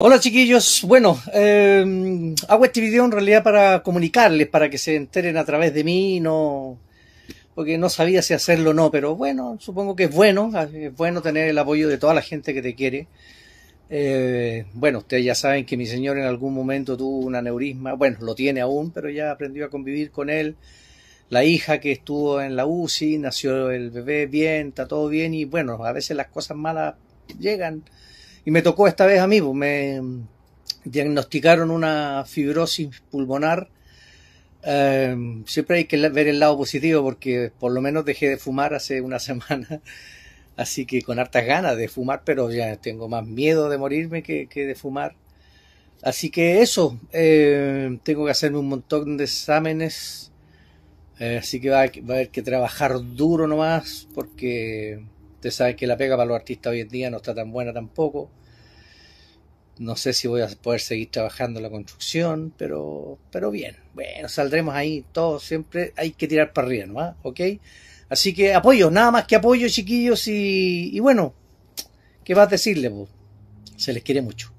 Hola chiquillos, bueno, em, hago este video en realidad para comunicarles, para que se enteren a través de mí, no, porque no sabía si hacerlo o no, pero bueno, supongo que es bueno, es bueno tener el apoyo de toda la gente que te quiere. Eh, bueno, ustedes ya saben que mi señor en algún momento tuvo un aneurisma, bueno, lo tiene aún, pero ya aprendió a convivir con él. La hija que estuvo en la UCI, nació el bebé bien, está todo bien y bueno, a veces las cosas malas llegan y me tocó esta vez a mí, pues, me diagnosticaron una fibrosis pulmonar. Em, siempre hay que ver el lado positivo porque por lo menos dejé de fumar hace una semana, así que con hartas ganas de fumar, pero ya tengo más miedo de morirme que, de fumar. Así que eso, em, tengo que hacerme un montón de exámenes, eh, así que va a haber que trabajar duro nomás porque Ustedes saben que la pega para los artistas hoy en día no está tan buena tampoco. No sé si voy a poder seguir trabajando en la construcción, pero, pero bien. Bueno, saldremos ahí. Todos siempre hay que tirar para arriba, ¿no? ¿Ok? Así que apoyo, nada más que apoyo, chiquillos. Y, y bueno, ¿qué vas a decirle? Se les quiere mucho.